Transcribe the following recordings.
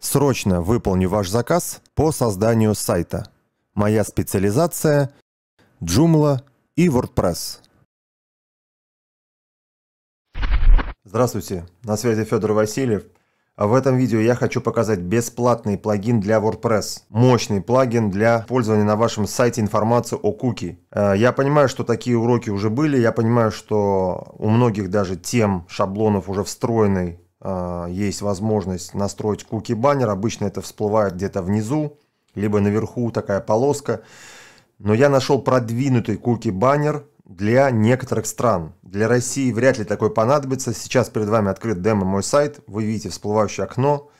Срочно выполню ваш заказ по созданию сайта. Моя специализация – Joomla и WordPress. Здравствуйте, на связи Федор Васильев. А в этом видео я хочу показать бесплатный плагин для WordPress. Мощный плагин для пользования на вашем сайте информацию о куки. Э, я понимаю, что такие уроки уже были. Я понимаю, что у многих даже тем шаблонов уже встроенный а, есть возможность настроить куки баннер. Обычно это всплывает где-то внизу, либо наверху такая полоска. Но я нашел продвинутый куки баннер для некоторых стран. Для России вряд ли такой понадобится. Сейчас перед вами открыт демо мой сайт. Вы видите всплывающее окно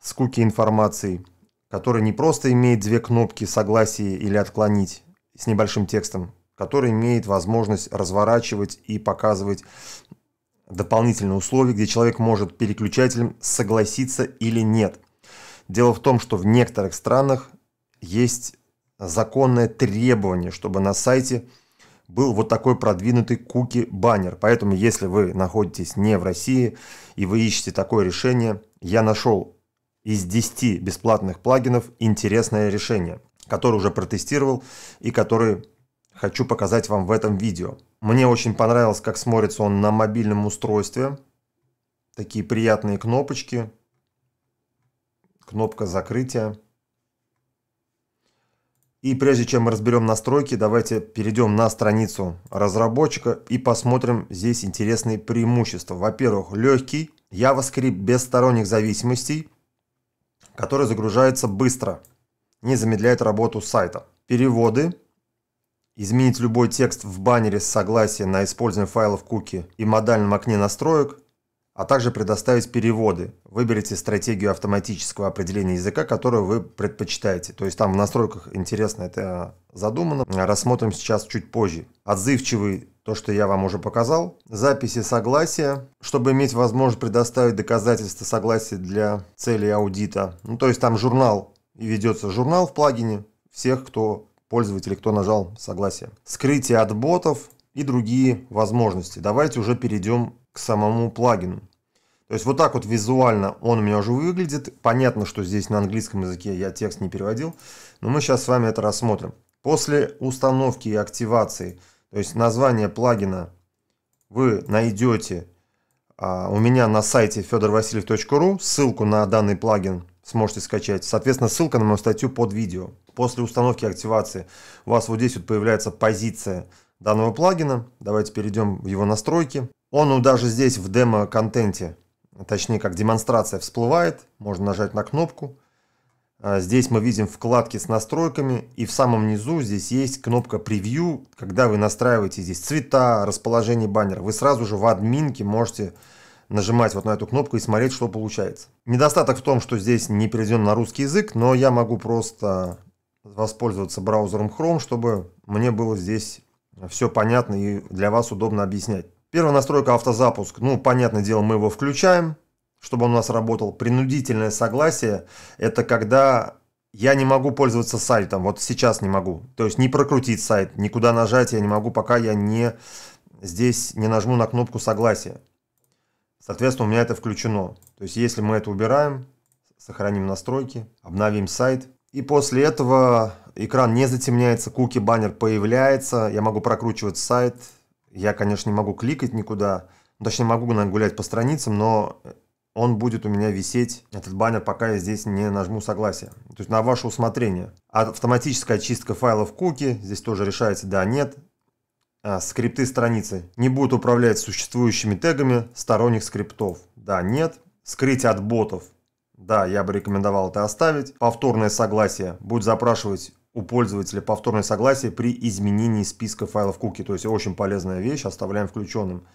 с куки информацией, который не просто имеет две кнопки «Согласие» или «Отклонить» с небольшим текстом, который имеет возможность разворачивать и показывать дополнительные условия, где человек может переключателем согласиться или нет. Дело в том, что в некоторых странах есть законное требование, чтобы на сайте был вот такой продвинутый куки-баннер. Поэтому, если вы находитесь не в России и вы ищете такое решение, я нашел из 10 бесплатных плагинов интересное решение, которое уже протестировал и которое хочу показать вам в этом видео. Мне очень понравилось, как смотрится он на мобильном устройстве. Такие приятные кнопочки. Кнопка закрытия. И прежде чем мы разберем настройки, давайте перейдем на страницу разработчика и посмотрим здесь интересные преимущества. Во-первых, легкий JavaScript без сторонних зависимостей, который загружается быстро, не замедляет работу сайта. Переводы изменить любой текст в баннере с согласия на использование файлов куки и модальном окне настроек, а также предоставить переводы. Выберите стратегию автоматического определения языка, которую вы предпочитаете. То есть там в настройках интересно это задумано. Рассмотрим сейчас чуть позже. Отзывчивый, то, что я вам уже показал. Записи согласия, чтобы иметь возможность предоставить доказательства согласия для целей аудита. Ну, то есть там журнал, и ведется журнал в плагине всех, кто пользователей, кто нажал согласие. Скрытие от ботов и другие возможности. Давайте уже перейдем к самому плагину. То есть вот так вот визуально он у меня уже выглядит. Понятно, что здесь на английском языке я текст не переводил, но мы сейчас с вами это рассмотрим. После установки и активации, то есть название плагина вы найдете а, у меня на сайте fedorvasiliev.ru. Ссылку на данный плагин сможете скачать. Соответственно, ссылка на мою статью под видео. После установки активации у вас вот здесь вот появляется позиция данного плагина. Давайте перейдем в его настройки. Он даже здесь в демо-контенте, точнее как демонстрация, всплывает. Можно нажать на кнопку. А, здесь мы видим вкладки с настройками, и в самом низу здесь есть кнопка превью, когда вы настраиваете здесь цвета, расположение баннера. Вы сразу же в админке можете нажимать вот на эту кнопку и смотреть, что получается. Недостаток в том, что здесь не переведен на русский язык, но я могу просто воспользоваться браузером Chrome, чтобы мне было здесь все понятно и для вас удобно объяснять. Первая настройка автозапуск. Ну, понятное дело, мы его включаем, чтобы он у нас работал. Принудительное согласие – это когда я не могу пользоваться сайтом, вот сейчас не могу. То есть не прокрутить сайт, никуда нажать я не могу, пока я не здесь не нажму на кнопку согласия. Соответственно, у меня это включено. То есть если мы это убираем, сохраним настройки, обновим сайт – и после этого экран не затемняется, куки-баннер появляется, я могу прокручивать сайт, я, конечно, не могу кликать никуда, ну, точнее, могу наверное, гулять по страницам, но он будет у меня висеть, этот баннер, пока я здесь не нажму согласие. То есть на ваше усмотрение. Автоматическая очистка файлов куки, здесь тоже решается да, нет. А, скрипты страницы не будут управлять существующими тегами сторонних скриптов. Да, нет. Скрыть от ботов да, я бы рекомендовал это оставить. Повторное согласие. Будет запрашивать у пользователя повторное согласие при изменении списка файлов куки. То есть очень полезная вещь, оставляем включенным.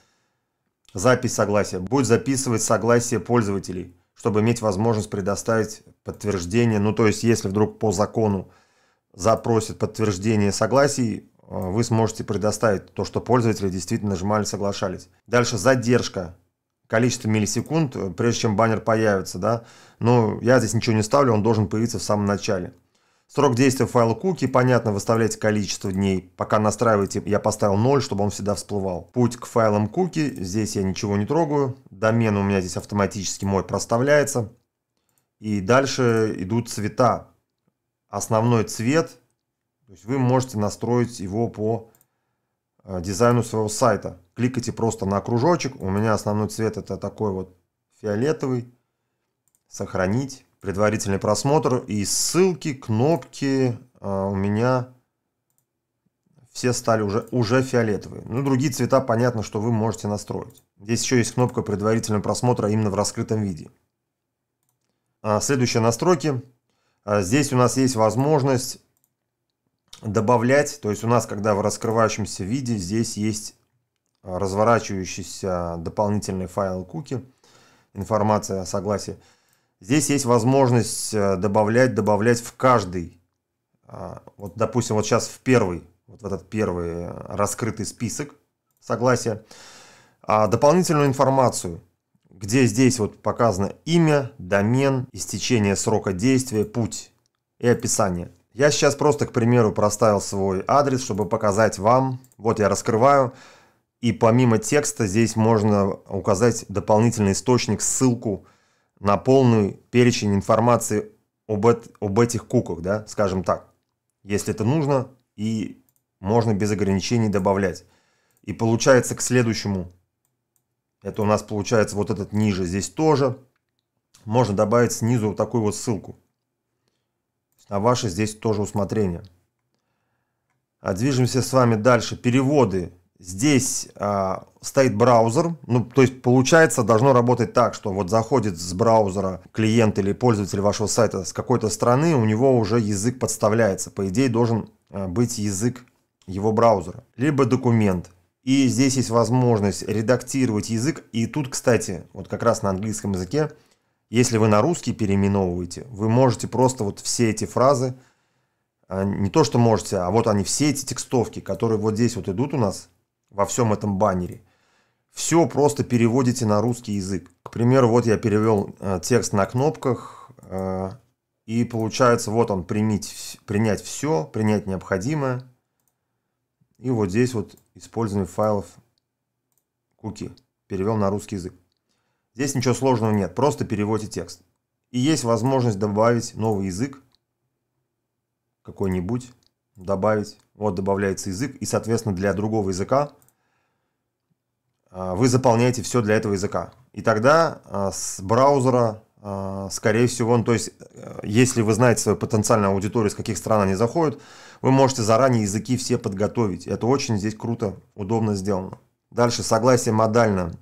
Запись согласия. Будет записывать согласие пользователей, чтобы иметь возможность предоставить подтверждение. Ну, то есть, если вдруг по закону запросит подтверждение согласий, э, вы сможете предоставить то, что пользователи действительно нажимали, соглашались. Дальше задержка количество миллисекунд, э, прежде чем баннер появится, да. Но я здесь ничего не ставлю, он должен появиться в самом начале. Срок действия файла куки, понятно, выставляете количество дней. Пока настраиваете, я поставил 0, чтобы он всегда всплывал. Путь к файлам куки, здесь я ничего не трогаю. Домен у меня здесь автоматически мой проставляется. И дальше идут цвета. Основной цвет, то есть вы можете настроить его по э, дизайну своего сайта кликайте просто на кружочек. У меня основной цвет это такой вот фиолетовый. Сохранить. Предварительный просмотр. И ссылки, кнопки э, у меня все стали уже, уже фиолетовые. Ну, другие цвета, понятно, что вы можете настроить. Здесь еще есть кнопка предварительного просмотра именно в раскрытом виде. А, следующие настройки. А, здесь у нас есть возможность добавлять, то есть у нас, когда в раскрывающемся виде, здесь есть разворачивающийся дополнительный файл куки, информация о согласии. Здесь есть возможность э, добавлять, добавлять в каждый. А, вот, допустим, вот сейчас в первый, вот в этот первый э, раскрытый список согласия, а, дополнительную информацию, где здесь вот показано имя, домен, истечение срока действия, путь и описание. Я сейчас просто, к примеру, проставил свой адрес, чтобы показать вам. Вот я раскрываю. И помимо текста здесь можно указать дополнительный источник, ссылку на полный перечень информации об, эт, об этих куках, да, скажем так, если это нужно, и можно без ограничений добавлять. И получается к следующему, это у нас получается вот этот ниже, здесь тоже, можно добавить снизу вот такую вот ссылку. На ваше здесь тоже усмотрение. А движемся с вами дальше. Переводы Здесь э, стоит браузер, ну, то есть получается должно работать так, что вот заходит с браузера клиент или пользователь вашего сайта с какой-то страны, у него уже язык подставляется. По идее должен э, быть язык его браузера, либо документ. И здесь есть возможность редактировать язык. И тут, кстати, вот как раз на английском языке, если вы на русский переименовываете, вы можете просто вот все эти фразы, а, не то что можете, а вот они все эти текстовки, которые вот здесь вот идут у нас, во всем этом баннере. Все просто переводите на русский язык. К примеру, вот я перевел э, текст на кнопках, э, и получается вот он, примить, принять все, принять необходимое. И вот здесь вот использование файлов куки. Перевел на русский язык. Здесь ничего сложного нет, просто переводите текст. И есть возможность добавить новый язык какой-нибудь добавить, вот добавляется язык, и, соответственно, для другого языка а, вы заполняете все для этого языка. И тогда а, с браузера, а, скорее всего, ну, то есть, э, если вы знаете свою потенциальную аудиторию, с каких стран они заходят, вы можете заранее языки все подготовить. Это очень здесь круто, удобно сделано. Дальше согласие модально.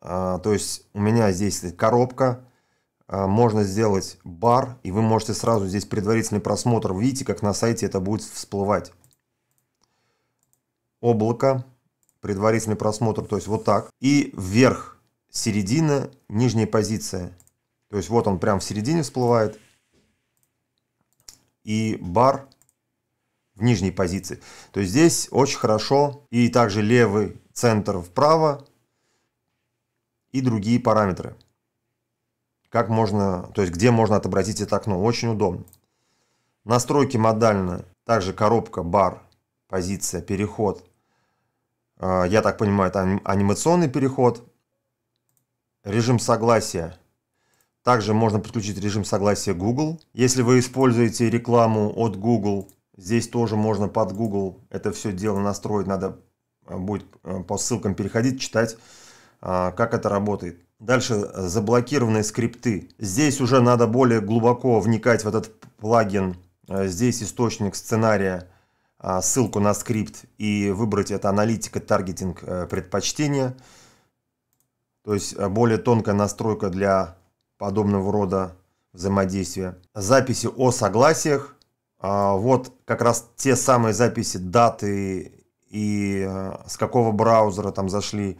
То есть у меня здесь коробка, Э, можно сделать бар, и вы можете сразу здесь предварительный просмотр. Видите, как на сайте это будет всплывать. Облако, предварительный просмотр, то есть вот так. И вверх, середина, нижняя позиция. То есть вот он прям в середине всплывает. И бар в нижней позиции. То есть здесь очень хорошо. И также левый, центр вправо и другие параметры как можно, то есть где можно отобразить это окно. Очень удобно. Настройки модально, также коробка, бар, позиция, переход. Э, я так понимаю, это анимационный переход. Режим согласия. Также можно подключить режим согласия Google. Если вы используете рекламу от Google, здесь тоже можно под Google это все дело настроить. Надо э, будет э, по ссылкам переходить, читать, как это работает. Дальше э, заблокированные скрипты. Здесь уже надо более глубоко вникать в этот плагин. Э, здесь источник сценария, а, ссылку на скрипт и выбрать это аналитика, таргетинг, э, предпочтения. То есть более тонкая настройка для подобного рода взаимодействия. Записи о согласиях. А, вот как раз те самые записи, даты и с какого браузера там зашли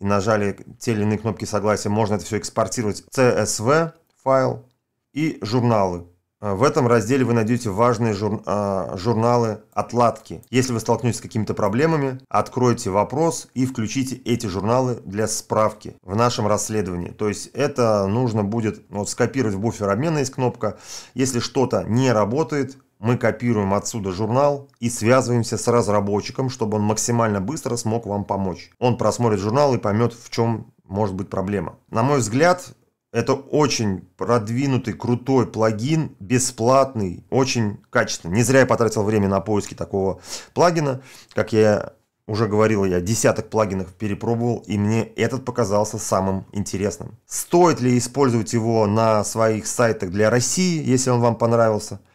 и нажали те или иные кнопки согласия, можно это все экспортировать в CSV файл и журналы. А, в этом разделе вы найдете важные жур... А, журналы отладки. Если вы столкнетесь с какими-то проблемами, откройте вопрос и включите эти журналы для справки в нашем расследовании. То есть это нужно будет ну, вот, скопировать в буфер обмена есть кнопка. Если что-то не работает, мы копируем отсюда журнал и связываемся с разработчиком, чтобы он максимально быстро смог вам помочь. Он просмотрит журнал и поймет, в чем может быть проблема. На мой взгляд, это очень продвинутый, крутой плагин, бесплатный, очень качественный. Не зря я потратил время на поиски такого плагина. Как я уже говорил, я десяток плагинов перепробовал, и мне этот показался самым интересным. Стоит ли использовать его на своих сайтах для России, если он вам понравился –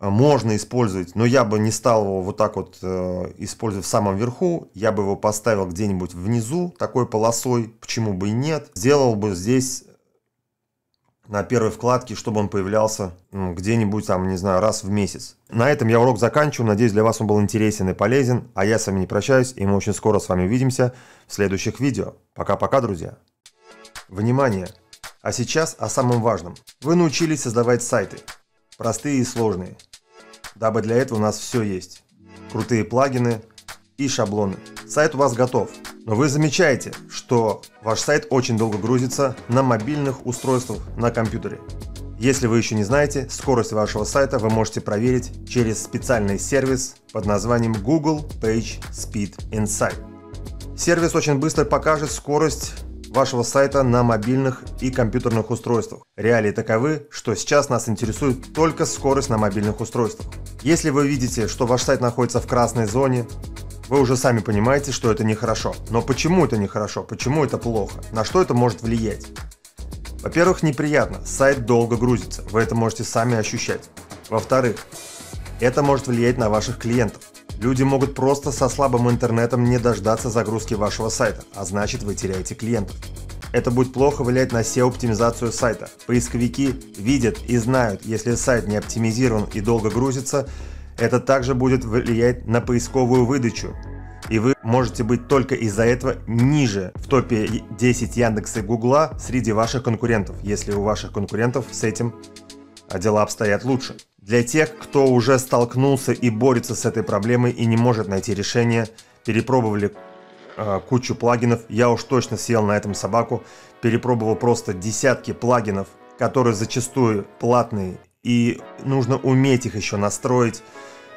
Э, можно использовать, но я бы не стал его вот так вот э, использовать в самом верху, я бы его поставил где-нибудь внизу такой полосой, почему бы и нет. Сделал бы здесь э, на первой вкладке, чтобы он появлялся ну, где-нибудь там, не знаю, раз в месяц. На этом я урок заканчиваю, надеюсь для вас он был интересен и полезен, а я с вами не прощаюсь и мы очень скоро с вами увидимся в следующих видео. Пока-пока, друзья! Внимание! А сейчас о самом важном. Вы научились создавать сайты. Простые и сложные – дабы для этого у нас все есть. Крутые плагины и шаблоны. Сайт у вас готов, но вы замечаете, что ваш сайт очень долго грузится на мобильных устройствах на компьютере. Если вы еще не знаете, скорость вашего сайта вы можете проверить через специальный сервис под названием Google Page Speed Insight. Сервис очень быстро покажет скорость вашего сайта на мобильных и компьютерных устройствах. Реалии таковы, что сейчас нас интересует только скорость на мобильных устройствах. Если вы видите, что ваш сайт находится в красной зоне, вы уже сами понимаете, что это нехорошо. Но почему это нехорошо? Почему это плохо? На что это может влиять? Во-первых, неприятно, сайт долго грузится, вы это можете сами ощущать. Во-вторых, это может влиять на ваших клиентов. Люди могут просто со слабым интернетом не дождаться загрузки вашего сайта, а значит вы теряете клиентов. Это будет плохо влиять на SEO-оптимизацию сайта. Поисковики видят и знают, если сайт не оптимизирован и долго грузится, это также будет влиять на поисковую выдачу. И вы можете быть только из-за этого ниже в топе 10 Яндекса и Гугла среди ваших конкурентов, если у ваших конкурентов с этим а, дела обстоят лучше. Для тех, кто уже столкнулся и борется с этой проблемой и не может найти решение, перепробовали э, кучу плагинов, я уж точно съел на этом собаку, перепробовал просто десятки плагинов, которые зачастую платные, и нужно уметь их еще настроить.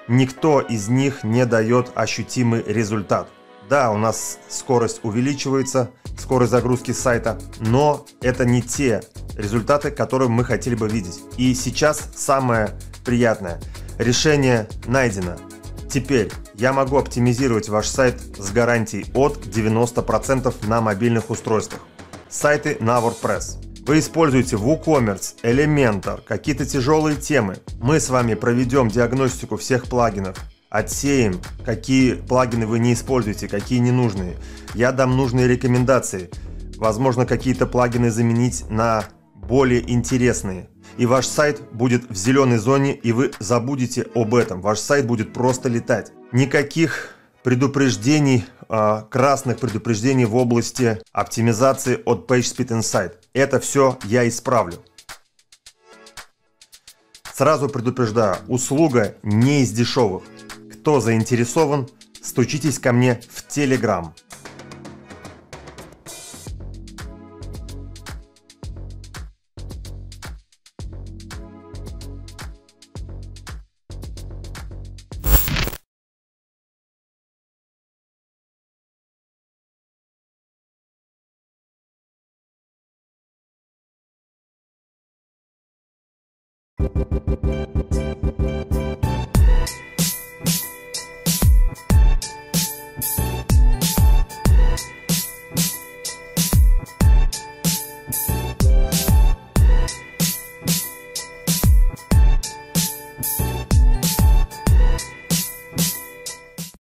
Никто из них не дает ощутимый результат. Да, у нас скорость увеличивается, скорость загрузки сайта, но это не те результаты, которые мы хотели бы видеть. И сейчас самое приятное. Решение найдено. Теперь я могу оптимизировать ваш сайт с гарантией от 90% на мобильных устройствах. Сайты на WordPress. Вы используете WooCommerce, Elementor, какие-то тяжелые темы. Мы с вами проведем диагностику всех плагинов, отсеем, какие плагины вы не используете, какие ненужные. Я дам нужные рекомендации. Возможно, какие-то плагины заменить на более интересные и ваш сайт будет в зеленой зоне, и вы забудете об этом. Ваш сайт будет просто летать. Никаких предупреждений, а, красных предупреждений в области оптимизации от PageSpeed Insight. Это все я исправлю. Сразу предупреждаю, услуга не из дешевых. Кто заинтересован, стучитесь ко мне в Telegram. Thank you.